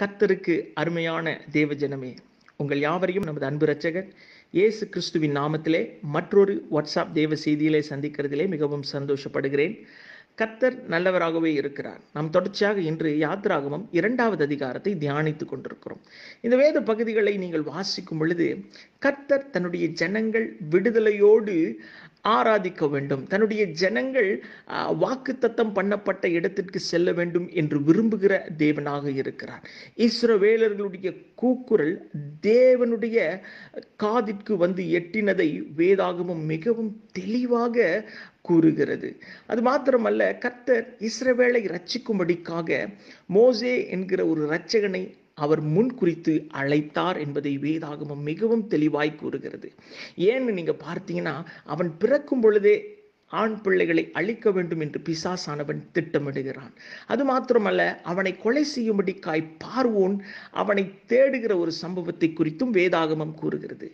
கர்த்தருக்கு அருமையான தேவஜனமே உங்கள் யாவரையும் நமது அன்பு ரச்சகர் இயேசு கிறிஸ்துவின் நாமத்திலே மற்றொரு வாட்ஸ்அப் தேவ செய்தியிலே சந்திக்கிறதிலே மிகவும் சந்தோஷப்படுகிறேன் கர்த்தர் நல்லவராகவே இருக்கிறார் நாம் தொடர்ச்சியாக இன்று யாத்ராகமம் இரண்டாவது அதிகாரத்தை தியானித்து கொண்டிருக்கிறோம் இந்த வேத பகுதிகளை நீங்கள் வாசிக்கும் பொழுது கர்த்தர் தன்னுடைய ஜனங்கள் விடுதலையோடு ஆராதிக்க வேண்டும் தன்னுடைய ஜனங்கள் வாக்குத்தத்தம் பண்ணப்பட்ட இடத்திற்கு செல்ல வேண்டும் என்று விரும்புகிற தேவனாக இருக்கிறார் இஸ்ரவேலர்களுடைய கூக்குரல் தேவனுடைய காதிற்கு வந்து எட்டினதை வேதாகமும் மிகவும் தெளிவாக கூறுகிறது அது மாத்திரமல்ல கர்த்தர் இஸ்ரவேலை ரச்சிக்கும்படிக்காக மோசே என்கிற ஒரு இரட்சகனை அவர் முன் குறித்து அழைத்தார் என்பதை வேதாகமம் மிகவும் தெளிவாய் கூறுகிறது ஏன்னு நீங்க பார்த்தீங்கன்னா அவன் பிறக்கும் பொழுதே ஆண் பிள்ளைகளை அழிக்க வேண்டும் என்று பிசாசானவன் திட்டமிடுகிறான் அது மாத்திரமல்ல அவனை கொலை செய்யும்படி காய் பார்வோன் அவனை தேடுகிற ஒரு சம்பவத்தை குறித்தும் வேதாகமம் கூறுகிறது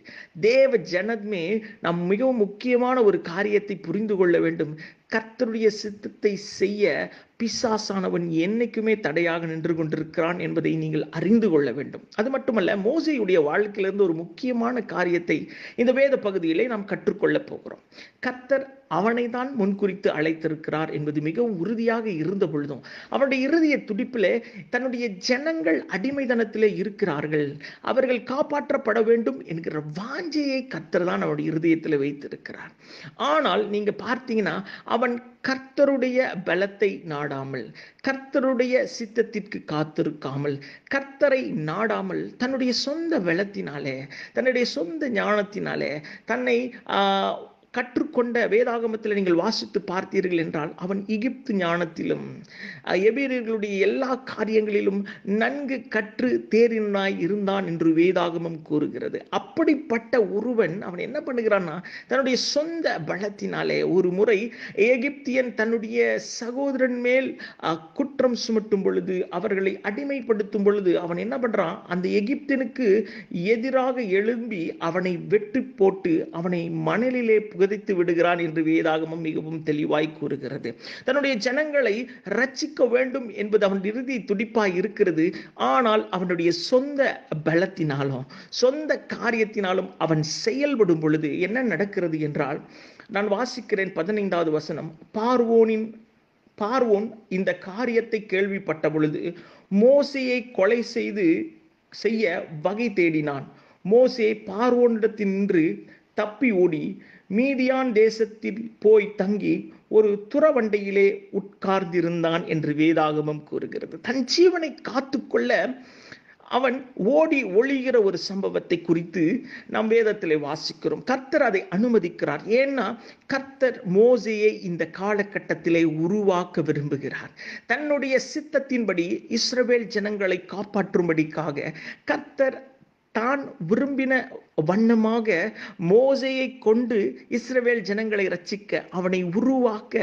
தேவ ஜனமே நம் மிகவும் முக்கியமான ஒரு காரியத்தை புரிந்து கொள்ள வேண்டும் கர்த்தருடைய சித்தத்தை செய்ய பிசாசானவன் என்னைக்குமே தடையாக நின்று கொண்டிருக்கிறான் என்பதை நீங்கள் அறிந்து கொள்ள வேண்டும் அது மட்டுமல்ல மோசையுடைய வாழ்க்கையிலிருந்து ஒரு முக்கியமான காரியத்தை இந்த வேத பகுதியிலே நாம் கற்றுக்கொள்ளப் போகிறோம் கத்தர் அவனை தான் முன்குறித்து அழைத்திருக்கிறார் என்பது மிகவும் உறுதியாக இருந்த பொழுதும் அவருடைய இறுதிய துடிப்பிலே தன்னுடைய ஜனங்கள் அடிமைதனத்திலே இருக்கிறார்கள் அவர்கள் காப்பாற்றப்பட வேண்டும் என்கிற வாஞ்சையை கத்தர் தான் அவருடைய இருதயத்தில் வைத்திருக்கிறார் ஆனால் நீங்க பார்த்தீங்கன்னா அவன் கர்த்தருடைய பலத்தை நாடாமல் கர்த்தருடைய சித்தத்திற்கு காத்திருக்காமல் கர்த்தரை நாடாமல் தன்னுடைய சொந்த வளத்தினாலே தன்னுடைய சொந்த ஞானத்தினாலே தன்னை கற்றுக்கொண்ட வேதாகமத்தில் நீங்கள் வாசித்து பார்த்தீர்கள் என்றால் அவன் எகிப்து ஞானத்திலும் எபிரியர்களுடைய எல்லா காரியங்களிலும் நன்கு கற்று தேரினாய் இருந்தான் என்று வேதாகமம் கூறுகிறது அப்படிப்பட்ட ஒருவன் அவன் என்ன பண்ணுகிறான்னா தன்னுடைய சொந்த பலத்தினாலே ஒரு முறை எகிப்தியன் தன்னுடைய சகோதரன் மேல் குற்றம் சுமட்டும் பொழுது அவர்களை அடிமைப்படுத்தும் பொழுது அவன் என்ன பண்ணுறான் அந்த எகிப்தனுக்கு எதிராக எழும்பி அவனை வெட்டு போட்டு அவனை மணலிலே விதித்து விடுகிறான் என்று வேதாகமும் மிகவும் தெளிவாய் கூறுகிறது தன்னுடைய ஜனங்களை ரட்சிக்க வேண்டும் என்பது அவன் இறுதி துடிப்பாய் இருக்கிறது ஆனால் அவனுடைய சொந்த பலத்தினாலும் சொந்த காரியத்தினாலும் அவன் செயல்படும் பொழுது என்ன நடக்கிறது என்றால் நான் வாசிக்கிறேன் பதினைந்தாவது வசனம் பார்வோனின் பார்வோன் இந்த காரியத்தை கேள்விப்பட்ட பொழுது மோசையை கொலை செய்து செய்ய வகை தேடினான் மோசே பார்வோனிடத்தில் நின்று தப்பி ஓடி மீதியான் தேசத்தில் போய் தங்கி ஒரு துறவண்டையிலே உட்கார்ந்திருந்தான் என்று வேதாகமம் கூறுகிறது தன் ஜீவனை காத்துக்கொள்ள அவன் ஓடி ஒழிகிற ஒரு சம்பவத்தை குறித்து நம் வேதத்தில் வாசிக்கிறோம் கர்த்தர் அதை அனுமதிக்கிறார் ஏன்னா கர்த்தர் மோசையை இந்த காலகட்டத்திலே உருவாக்க விரும்புகிறார் தன்னுடைய சித்தத்தின்படி இஸ்ரவேல் ஜனங்களை காப்பாற்றும்படிக்காக கர்த்தர் தான் விரும்பின வண்ணமாக மோசையை கொண்டு இஸ்ரவேல் ஜனங்களை ரச்சிக்க அவனை உருவாக்க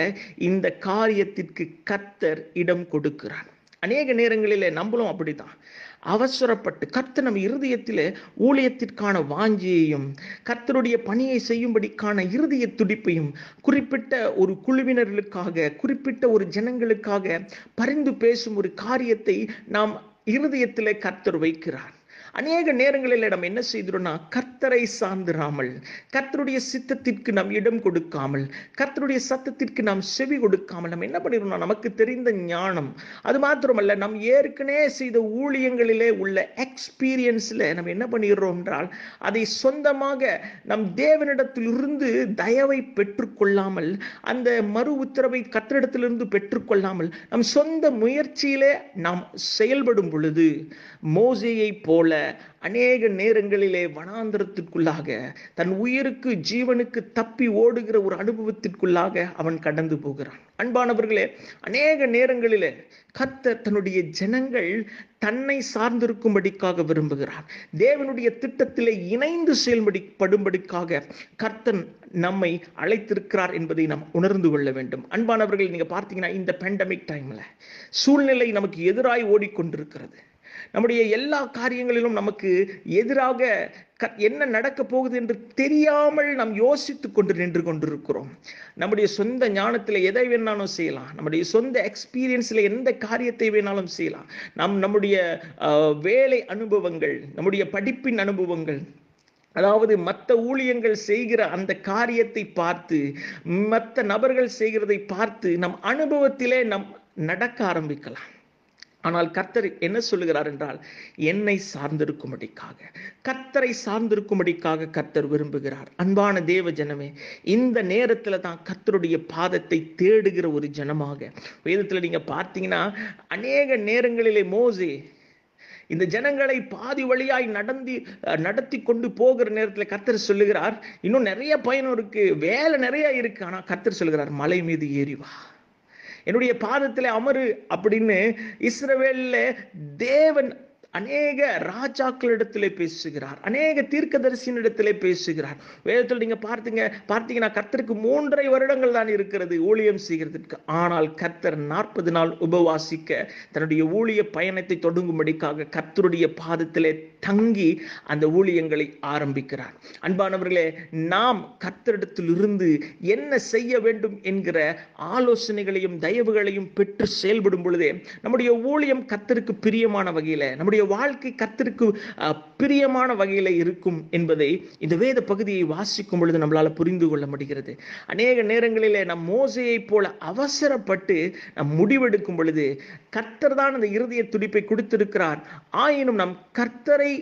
இந்த காரியத்திற்கு கர்த்தர் இடம் கொடுக்கிறான் அநேக நேரங்களில் நம்மளும் அப்படிதான் அவசரப்பட்டு கர்த்தர் நம் இருதயத்தில் ஊழியத்திற்கான வாஞ்சியையும் கர்த்தருடைய பணியை செய்யும்படிக்கான இருதய துடிப்பையும் குறிப்பிட்ட ஒரு குழுவினர்களுக்காக குறிப்பிட்ட ஒரு ஜனங்களுக்காக பரிந்து பேசும் ஒரு காரியத்தை நாம் இருதயத்தில் கர்த்தர் வைக்கிறார் அநேக நேரங்களில் நம்ம என்ன செய்தோம்னா கர்த்தரை சார்ந்திராமல் கர்த்தருடைய சித்தத்திற்கு நாம் இடம் கொடுக்காமல் கர்த்தருடைய சத்தத்திற்கு நாம் செவி கொடுக்காமல் நம்ம என்ன பண்ணிடுறோம்னா நமக்கு தெரிந்த ஞானம் அது மாத்திரமல்ல நம் ஏற்கனவே செய்த ஊழியங்களிலே உள்ள எக்ஸ்பீரியன்ஸில் நம்ம என்ன பண்ணிடுறோம் என்றால் அதை சொந்தமாக நம் தேவனிடத்திலிருந்து தயவை பெற்றுக்கொள்ளாமல் அந்த மறு உத்தரவை கத்திரிடத்திலிருந்து பெற்றுக்கொள்ளாமல் நம் சொந்த முயற்சியிலே நாம் செயல்படும் பொழுது மோசையை போல அநேக நேரங்களிலே வனாந்திரத்திற்குள்ளாக தன் உயிருக்கு ஜீவனுக்கு தப்பி ஓடுகிற ஒரு அனுபவத்திற்குள்ளாக அவன் கடந்து போகிறான் அன்பானவர்களே அநேக நேரங்களிலே கத்த தன்னுடைய ஜனங்கள் தன்னை சார்ந்திருக்கும்படிக்காக விரும்புகிறார் தேவனுடைய திட்டத்திலே இணைந்து செயல்படி படும்படிக்காக கர்த்தன் நம்மை அழைத்திருக்கிறார் என்பதை நாம் உணர்ந்து கொள்ள வேண்டும் அன்பானவர்கள் நீங்க பார்த்தீங்கன்னா இந்த பேண்டமிக் டைம்ல சூழ்நிலை நமக்கு எதிராய் ஓடிக்கொண்டிருக்கிறது நம்முடைய எல்லா காரியங்களிலும் நமக்கு எதிராக என்ன நடக்க போகுது என்று தெரியாமல் நாம் யோசித்து கொண்டு நின்று கொண்டிருக்கிறோம் நம்முடைய சொந்த ஞானத்தில் எதை வேணாலும் செய்யலாம் நம்முடைய சொந்த எக்ஸ்பீரியன்ஸில் எந்த காரியத்தை வேணாலும் செய்யலாம் நம் நம்முடைய வேலை அனுபவங்கள் நம்முடைய படிப்பின் அனுபவங்கள் அதாவது மற்ற ஊழியங்கள் செய்கிற அந்த காரியத்தை பார்த்து மற்ற நபர்கள் செய்கிறதை பார்த்து நம் அனுபவத்திலே நம் நடக்க ஆரம்பிக்கலாம் ஆனால் கர்த்தர் என்ன சொல்லுகிறார் என்றால் என்னை சார்ந்திருக்கும்படிக்காக கர்த்தரை சார்ந்திருக்கும்படிக்காக கர்த்தர் விரும்புகிறார் அன்பான தேவ ஜனமே இந்த நேரத்தில் தான் கர்த்தருடைய பாதத்தை தேடுகிற ஒரு ஜனமாக வேதத்தில் நீங்கள் பார்த்தீங்கன்னா அநேக நேரங்களிலே மோசே இந்த ஜனங்களை பாதி வழியாய் நடந்து நடத்தி கொண்டு போகிற நேரத்தில் கர்த்தர் சொல்லுகிறார் இன்னும் நிறைய பயணம் இருக்கு வேலை நிறைய இருக்கு ஆனால் கர்த்தர் சொல்லுகிறார் மலை மீது ஏறிவா என்னுடைய பாதத்தில் அமரு அப்படின்னு இஸ்ரவேல தேவன் அநேக ராஜாக்களிடத்திலே பேசுகிறார் அநேக தீர்க்கதரிசியினிடத்திலே பேசுகிறார் வேதத்தில் நீங்க பார்த்தீங்க பார்த்தீங்கன்னா கர்த்தருக்கு மூன்றரை வருடங்கள் தான் இருக்கிறது ஊழியம் செய்கிறதுக்கு ஆனால் கர்த்தர் நாற்பது நாள் உபவாசிக்க தன்னுடைய ஊழிய பயணத்தை தொடங்கும்படிக்காக கர்த்தருடைய பாதத்திலே தங்கி அந்த ஊழியங்களை ஆரம்பிக்கிறார் அன்பானவர்களே நாம் கத்தரிடத்திலிருந்து என்ன செய்ய வேண்டும் என்கிற ஆலோசனைகளையும் தயவுகளையும் பெற்று செயல்படும் பொழுதே நம்முடைய ஊழியம் கத்தருக்கு பிரியமான வகையில் நம்முடைய வாழ்க்கை கத்தருக்கு பிரியமான வகையில் இருக்கும் என்பதை இந்த வேத பகுதியை வாசிக்கும் பொழுது நம்மளால் புரிந்து கொள்ள முடிகிறது அநேக நேரங்களிலே நம் மோசையைப் போல அவசரப்பட்டு நம் முடிவெடுக்கும் பொழுது கத்தர் தான் அந்த இருதய துடிப்பை கொடுத்திருக்கிறார் ஆயினும் நம் கர்த்தரை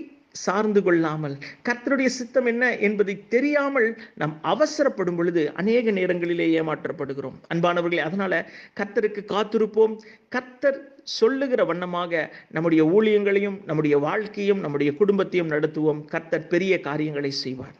சார்ந்து கொள்ளாமல் கர்த்தருடைய சித்தம் என்ன என்பதை தெரியாமல் நாம் அவசரப்படும் பொழுது அநேக நேரங்களிலே ஏமாற்றப்படுகிறோம் அன்பானவர்களே அதனால கர்த்தருக்கு காத்திருப்போம் கர்த்தர் சொல்லுகிற வண்ணமாக நம்முடைய ஊழியங்களையும் நம்முடைய வாழ்க்கையும் நம்முடைய குடும்பத்தையும் நடத்துவோம் கர்த்தர் பெரிய காரியங்களை செய்வார்